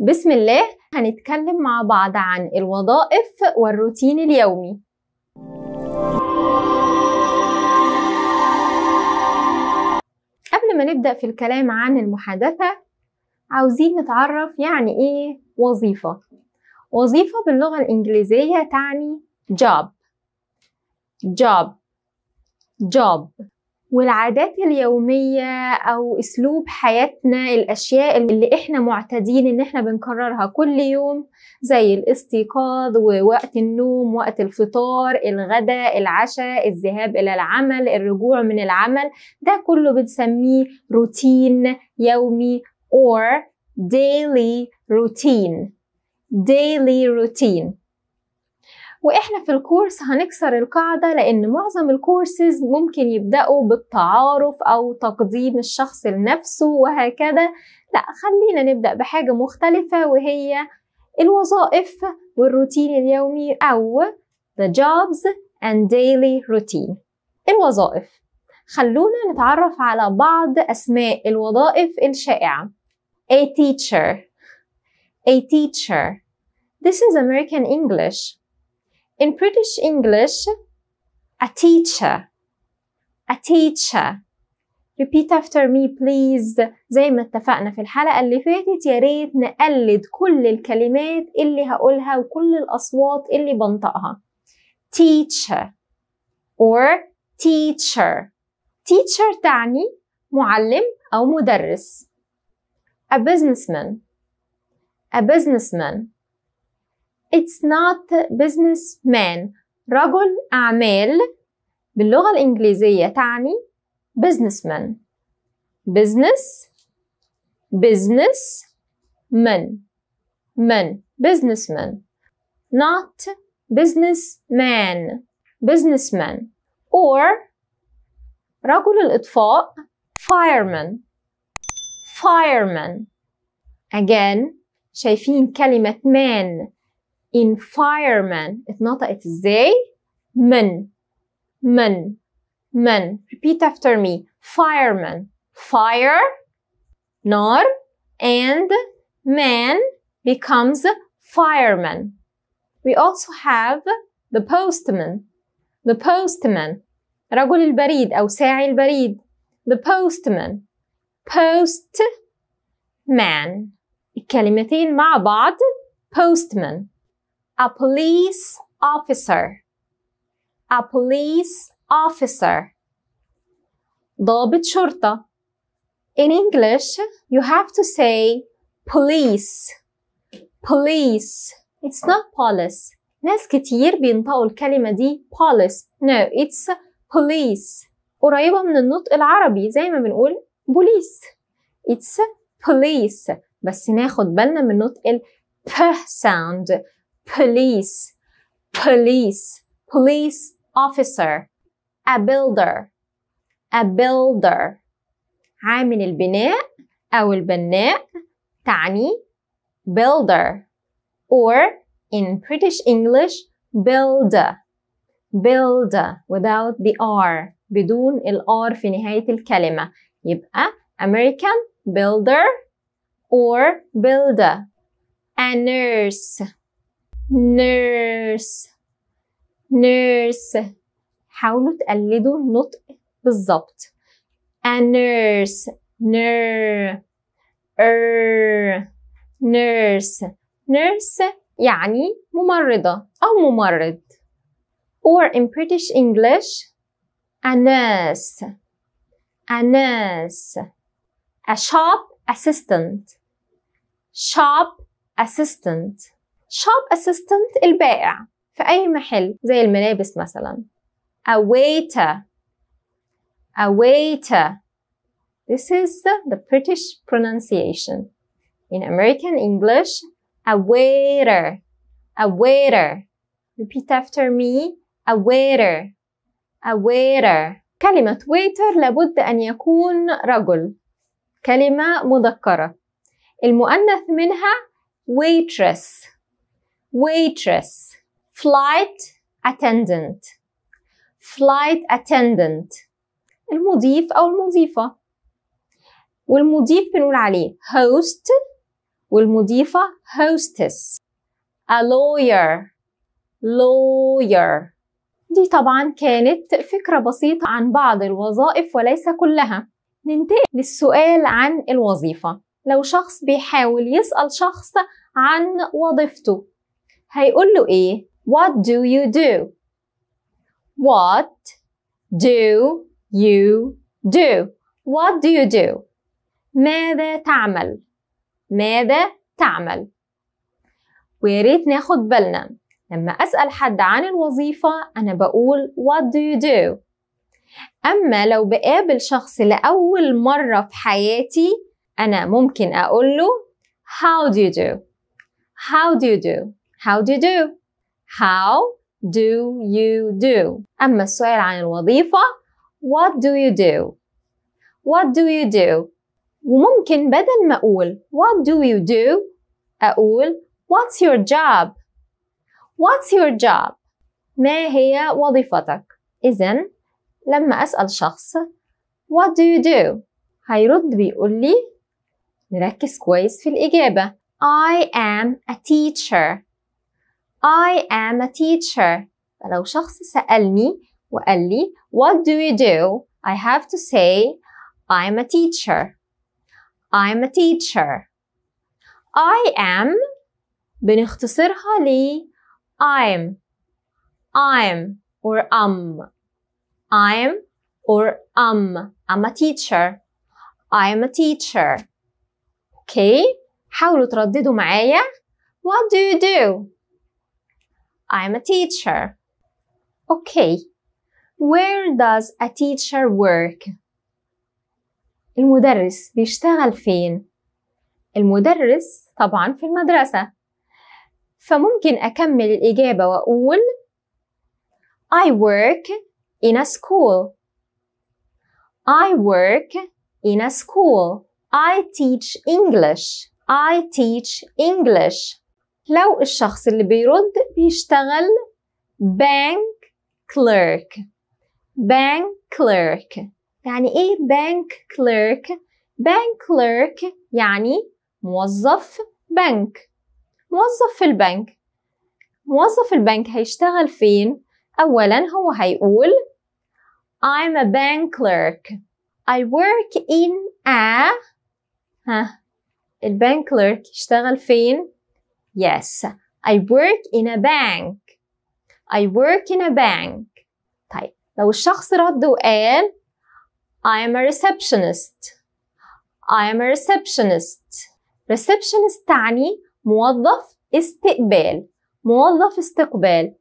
بسم الله هنتكلم مع بعض عن الوظائف والروتين اليومي قبل ما نبدأ في الكلام عن المحادثة عاوزين نتعرف يعني إيه وظيفة وظيفة باللغة الإنجليزية تعني job job job والعادات اليومية أو أسلوب حياتنا الأشياء اللي إحنا معتادين إن إحنا بنكررها كل يوم زي الاستيقاظ ووقت النوم وقت الفطار الغداء العشاء الذهاب إلى العمل الرجوع من العمل ده كله بنسميه روتين يومي or daily routine daily routine واحنا في الكورس هنكسر القاعدة لان معظم الكورسز ممكن يبدأوا بالتعارف او تقديم الشخص لنفسه وهكذا لا خلينا نبدأ بحاجة مختلفة وهي الوظائف والروتين اليومي او the jobs and daily routine الوظائف خلونا نتعرف على بعض أسماء الوظائف الشائعة a teacher a teacher this is American English In British English, a teacher. A teacher. Repeat after me please زي ما اتفقنا في الحلقة اللي فاتت يا ريت نقلد كل الكلمات اللي هقولها وكل الأصوات اللي بنطقها teacher or teacher teacher تعني معلم أو مدرس a businessman a businessman It's not business man رجل أعمال باللغة الإنجليزية تعني business man business business man man business man not business man business man or رجل الإطفاء fireman fireman again شايفين كلمة man in firemen, It's not that it's they. Men. Men. Men. Repeat after me. firemen, Fire. nor, And man becomes fireman. We also have the postman. The postman. رجل البريد أو ساعي البريد. The postman. Postman. الكلمتين مع بعض postman a police officer, a police officer. ضابط شرطة. In English, you have to say police, police. It's not police. ناس كتير بينطقوا الكلمة دي police. No, it's police. قريبة من النطق العربي زي ما بنقول بوليس. It's police. بس ناخد بالنا من نطق ال p sound police, police, police officer, a builder, a builder. عامل البناء أو البناء تعني builder or in British English builder builder without the R بدون ال R في نهاية الكلمة يبقى American builder or builder a nurse نيرس نيرس حاولوا تقلدوا النطق بالظبط a nurse نير er nurse nurse يعني ممرضة أو ممرض or in British English a nurse a nurse a shop assistant shop assistant شوب اسيستنت البائع في أي محل زي الملابس مثلا a waiter a waiter this is the British pronunciation in American English a waiter a waiter repeat after me a waiter a waiter كلمة waiter لابد أن يكون رجل كلمة مذكرة المؤنث منها waitress waitress flight attendant flight attendant المضيف أو المضيفة والمضيف بنقول عليه host والمضيفة hostess a lawyer lawyer دي طبعا كانت فكرة بسيطة عن بعض الوظائف وليس كلها ننتقل للسؤال عن الوظيفة لو شخص بيحاول يسأل شخص عن وظيفته هيقول له إيه؟ What do you do? What do you do? What do you do? ماذا تعمل؟ ماذا تعمل؟ ويا ريت ناخد بالنا لما أسأل حد عن الوظيفة أنا بقول What do you do؟ أما لو بقابل شخص لأول مرة في حياتي أنا ممكن أقول له How do you do? How do you do? How do you do? How do you do? أما السؤال عن الوظيفة What do you do? What do you do? وممكن بدل ما أقول What do you do? أقول What's your job? What's your job? ما هي وظيفتك؟ إذن لما أسأل شخص What do you do? هيرد بيقول لي نركز كويس في الإجابة I am a teacher I am a teacher فلو شخص سألني وقال لي What do you do? I have to say I'm a teacher I'm a teacher I am بنختصرها ل I'm I'm or "am." I'm or "am." I'm a teacher I'm a teacher okay حاولوا ترددوا معايا What do you do? I'm a teacher. Okay, where does a teacher work? المدرس بيشتغل فين؟ المدرس طبعا في المدرسة فممكن أكمل الإجابة وأقول I work in a school I work in a school I teach English I teach English لو الشخص اللي بيرد بيشتغل بانك كليرك بانك كليرك يعني ايه بانك كليرك بانك كليرك يعني موظف بنك موظف في البنك موظف البنك هيشتغل فين اولا هو هيقول I'm a bank clerk I work in a ها البنك كليرك يشتغل فين Yes. I work in a bank. I work in a bank. طيب لو الشخص رد وقال I am a receptionist. I am a receptionist. Receptionist تعني موظف استقبال. موظف استقبال.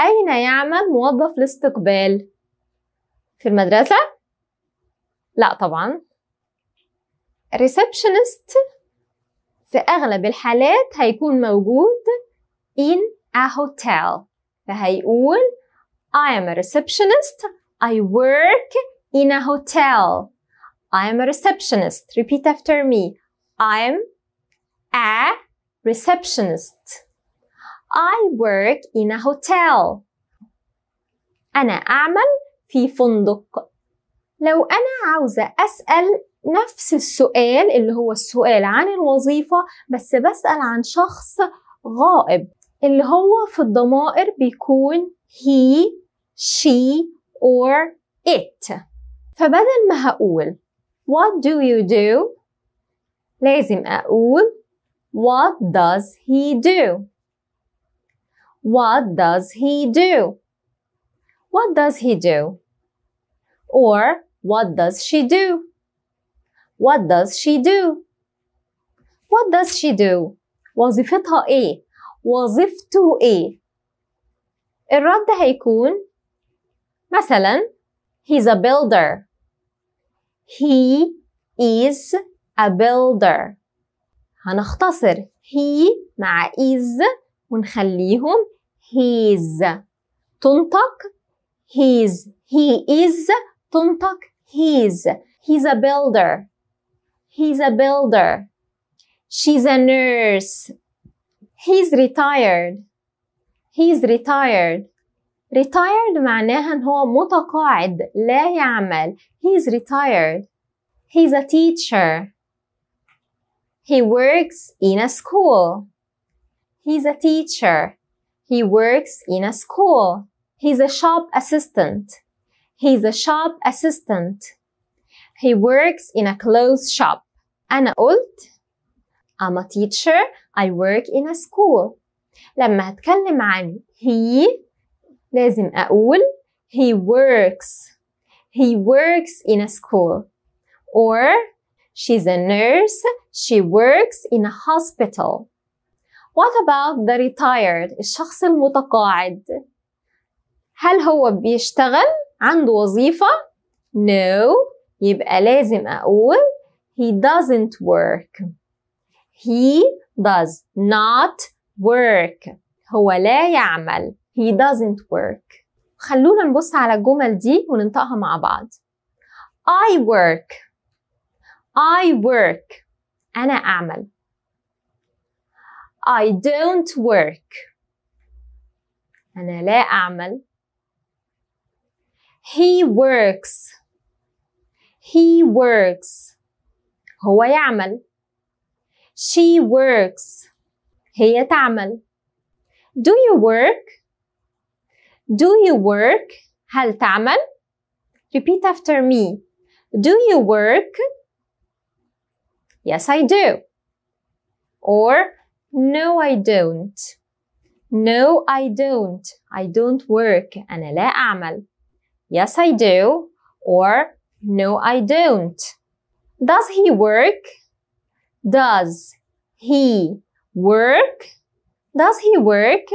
أين يعمل موظف الاستقبال؟ في المدرسة؟ لا طبعا. Receptionist في أغلب الحالات هيكون موجود in a hotel فهيقول I am a receptionist I work in a hotel I am a receptionist repeat after me I am a receptionist I work in a hotel أنا أعمل في فندق لو أنا عاوزة أسأل نفس السؤال اللي هو السؤال عن الوظيفة بس بسأل عن شخص غائب اللي هو في الضمائر بيكون he, she, or it فبدل ما هقول what do you do لازم أقول what does he do what does he do what does he do or what does she do What does she do? What does she do? وظيفتها إيه؟ وظيفته إيه؟ الرد هيكون مثلا he's a builder he is a builder هنختصر he مع is ونخليهم his تنطق his he is تنطق his he's a builder He's a builder. She's a nurse. He's retired. He's retired. Retired معناها ان هو متقاعد لا يعمل. He's retired. He's a teacher. He works in a school. He's a teacher. He works in a school. He's a shop assistant. He's a shop assistant. He works in a clothes shop. أنا قلت I'm a teacher. I work in a school. لما هتكلم عن he لازم أقول he works. He works in a school. Or she's a nurse. She works in a hospital. What about the retired? الشخص المتقاعد. هل هو بيشتغل؟ عنده وظيفة؟ No. يبقى لازم أقول he doesn't work he does not work هو لا يعمل he doesn't work خلونا نبص على الجمل دي وننطقها مع بعض I work I work أنا أعمل I don't work أنا لا أعمل He works He works هو يعمل She works هي تعمل Do you work? Do you work? هل تعمل? Repeat after me. Do you work? Yes, I do. Or no, I don't. No, I don't. I don't work. أنا لا أعمل. Yes, I do. Or no, I don't. Does he work? Does he work? Does he work?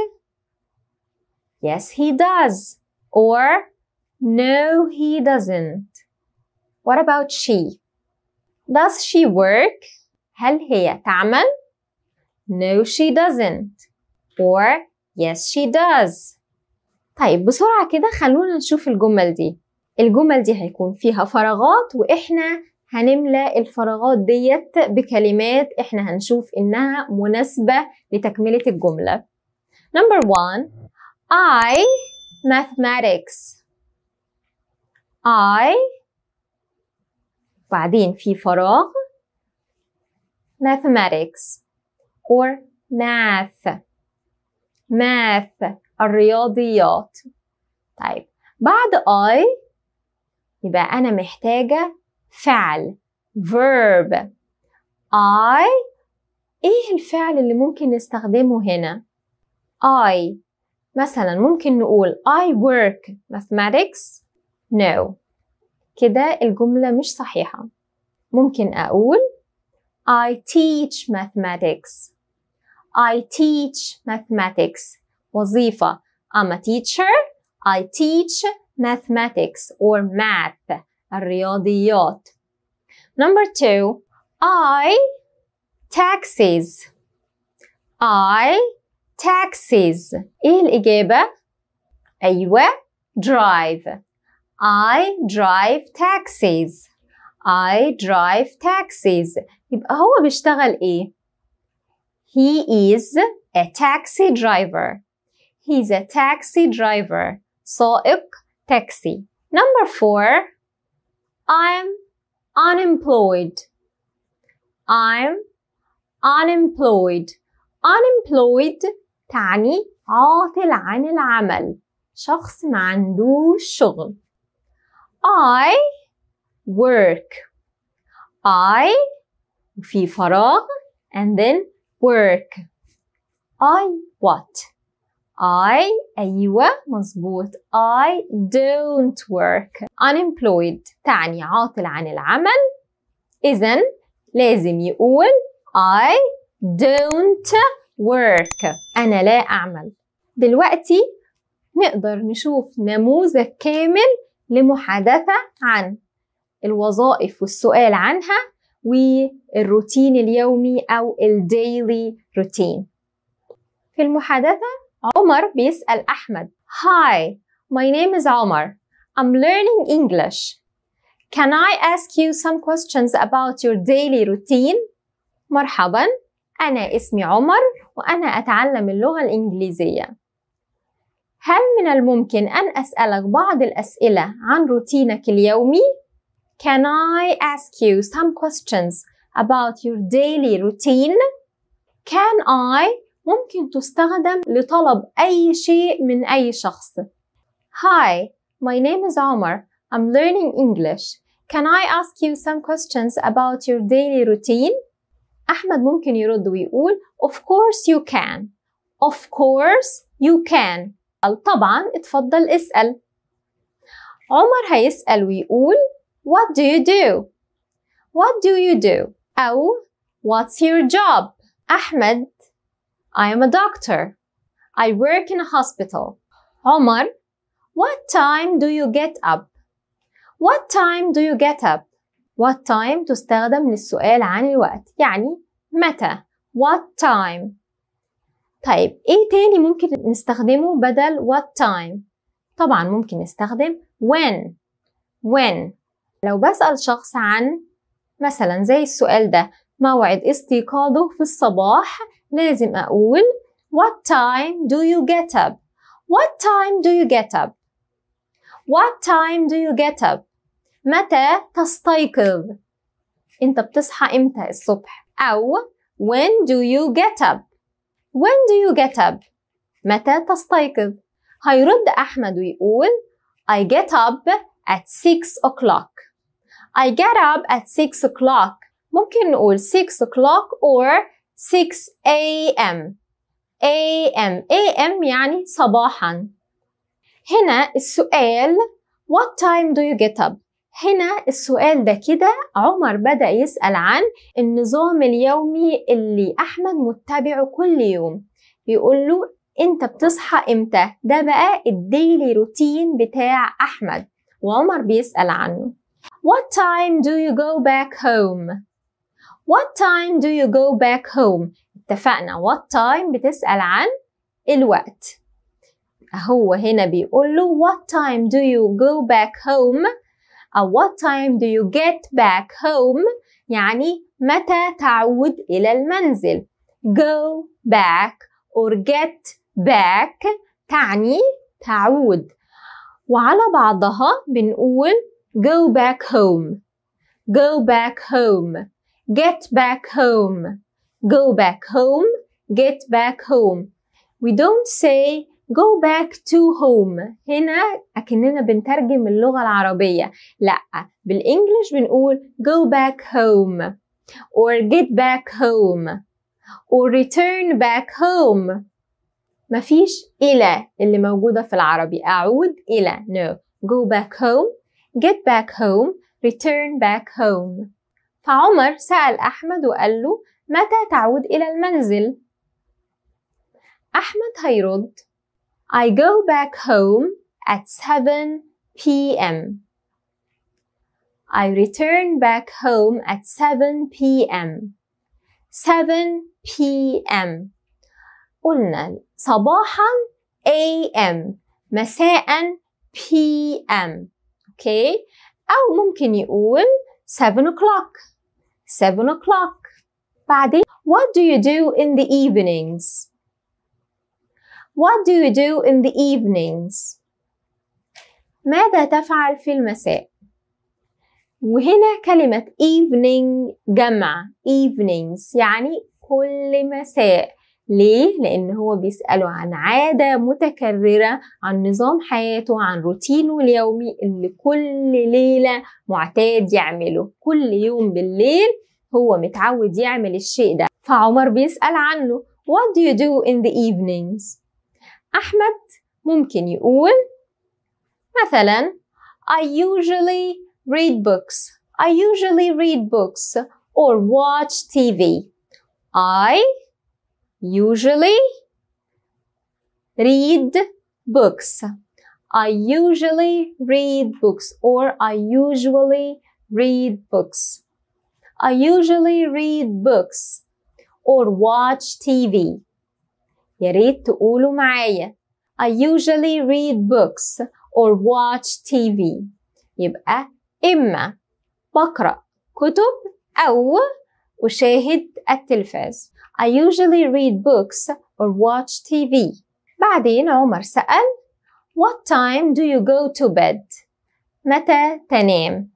Yes, he does. Or no, he doesn't. What about she? Does she work? هل هي تعمل? No, she doesn't. Or yes, she does. طيب بسرعة كده خلونا نشوف الجمل دي. الجمل دي هيكون فيها فراغات واحنا هنملى الفراغات ديت بكلمات احنا هنشوف انها مناسبة لتكملة الجملة number one I mathematics I بعدين في فراغ mathematics or math math الرياضيات طيب بعد I يبقى أنا محتاجة فعل verb I إيه الفعل اللي ممكن نستخدمه هنا؟ I مثلا ممكن نقول I work mathematics no كده الجملة مش صحيحة ممكن أقول I teach mathematics I teach mathematics وظيفة I'm a teacher I teach mathematics or math, الرياضيات. Number two, I taxis. I taxis. إيه الإجابة؟ أيوة drive. I drive taxis. I drive taxis. يبقى هو بيشتغل إيه؟ He is a taxi driver. He's a taxi driver. سائق taxi. Number four, I'm unemployed. I'm unemployed. Unemployed تعني عاطل عن العمل. شخص ما عندوش شغل. I work. I في فراغ and then work. I what? I أيوة مظبوط I don't work unemployed تعني عاطل عن العمل إذا لازم يقول I don't work أنا لا أعمل دلوقتي نقدر نشوف نموذج كامل لمحادثة عن الوظائف والسؤال عنها والروتين اليومي أو الديلي روتين في المحادثة عمر بيسأل أحمد Hi, my name is عمر. I'm learning English. Can I ask you some questions about your daily routine? مرحبا أنا اسمي عمر وأنا أتعلم اللغة الإنجليزية. هل من الممكن أن أسألك بعض الأسئلة عن روتينك اليومي؟ Can I ask you some questions about your daily routine? Can I ممكن تستخدم لطلب أي شيء من أي شخص. Hi, my name is Omar. I'm learning English. Can I ask you some questions about your daily routine? أحمد ممكن يرد ويقول Of course you can. Of course you can. طبعا اتفضل اسأل. عمر هيسأل ويقول What do you do? What do you do? أو What's your job? أحمد I am a doctor. I work in a hospital. Omar, what time do you get up? What time do you get up? What time تستخدم للسؤال عن الوقت يعني متى What time طيب ايه تاني ممكن نستخدمه بدل what time طبعا ممكن نستخدم when when لو بسأل شخص عن مثلا زي السؤال ده موعد استيقاظه في الصباح لازم أقول What time do you get up? What time do you get up? What time do you get up? متى تستيقظ؟ أنت بتصحى إمتى الصبح؟ أو When do you get up? When do you get up? متى تستيقظ؟ هيرد أحمد ويقول I get up at 6 o'clock. I get up at 6 o'clock. ممكن نقول 6 o'clock or 6 a.m. a.m. a.m. يعني صباحا هنا السؤال What time do you get up? هنا السؤال ده كده عمر بدأ يسأل عن النظام اليومي اللي أحمد متبعه كل يوم بيقول له أنت بتصحى إمتى؟ ده بقى الديلي روتين بتاع أحمد وعمر بيسأل عنه What time do you go back home? What time do you go back home? اتفقنا what time بتسأل عن الوقت هو هنا بيقول له what time do you go back home Or what time do you get back home يعني متى تعود إلى المنزل go back or get back تعني تعود وعلى بعضها بنقول go back home go back home Get back home. Go back home. Get back home. We don't say go back to home هنا أكننا بنترجم اللغة العربية لا بالإنجلش بنقول go back home or get back home or return back home مفيش إلى اللي موجودة في العربي أعود إلى no go back home get back home return back home فعمر سأل أحمد وقال له متى تعود إلى المنزل؟ أحمد هيرد I go back home at 7 p.m. I return back home at 7 p.m. 7 p.m. قلنا صباحا a.m. مساء p.m. okay. او ممكن يقول 7 o'clock seven o'clock Paddy, what do you do in the evenings what do you do in the evenings ماذا تفعل في المساء وهنا كلمة evening جمع evenings يعني كل مساء ليه؟ لأن هو بيسأله عن عادة متكررة عن نظام حياته عن روتينه اليومي اللي كل ليلة معتاد يعمله كل يوم بالليل هو متعود يعمل الشيء ده فعمر بيسأل عنه What do you do in the evenings؟ أحمد ممكن يقول مثلا I usually read books I usually read books or watch TV I usually read books. I usually read books or I usually read books. I usually read books or watch TV. يا تقولوا معايا I usually read books or watch TV. يبقى إما بقرأ كتب أو أشاهد التلفاز. I usually read books or watch TV. بعدين عمر سأل What time do you go to bed? متى تنام؟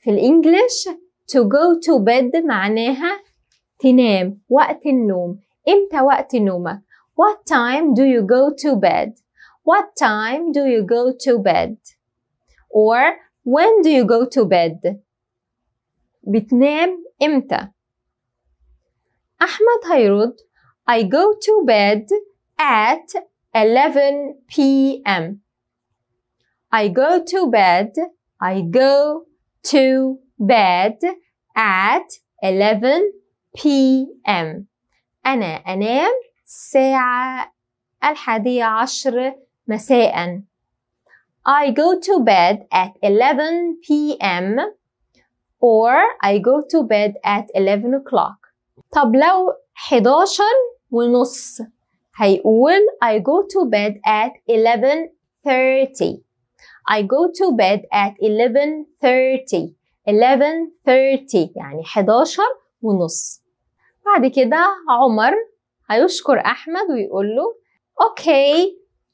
في الإنجليش to go to bed معناها تنام وقت النوم إمتى وقت نومك؟ What time do you go to bed? What time do you go to bed? Or when do you go to bed? بتنام إمتى؟ Ahmad Hayrud, I go to bed at 11 p.m. I go to bed. I go to bed at 11 p.m. أنا أنام الساعة الحادية عشر مساء. I go to bed at 11 p.m. or I go to bed at 11 o'clock. طب لو 11 ونص هيقول I go to bed at 11:30 I go to bed at 11:30 11:30 يعني 11 ونص بعد كده عمر هيشكر أحمد ويقول له okay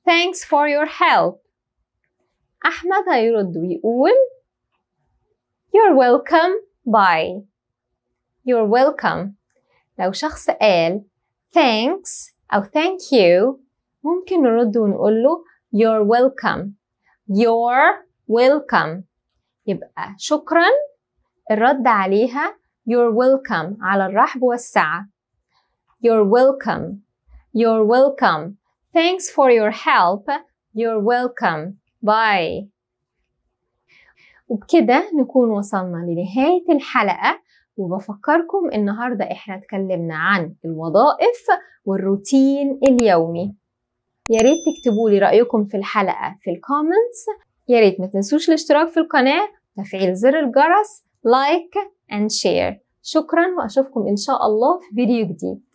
thanks for your help أحمد هيرد ويقول You're welcome bye You're welcome لو شخص قال thanks أو thank you ممكن نرد ونقول له you're welcome you're welcome يبقى شكرا الرد عليها you're welcome على الرحب والسعة you're welcome you're welcome thanks for your help you're welcome bye وبكده نكون وصلنا لنهاية الحلقة وبفكركم النهاردة احنا اتكلمنا عن الوظائف والروتين اليومي ياريت تكتبوا لي رأيكم في الحلقة في الكومنتس ياريت ما تنسوش الاشتراك في القناة تفعيل زر الجرس لايك اند شير شكرا واشوفكم ان شاء الله في فيديو جديد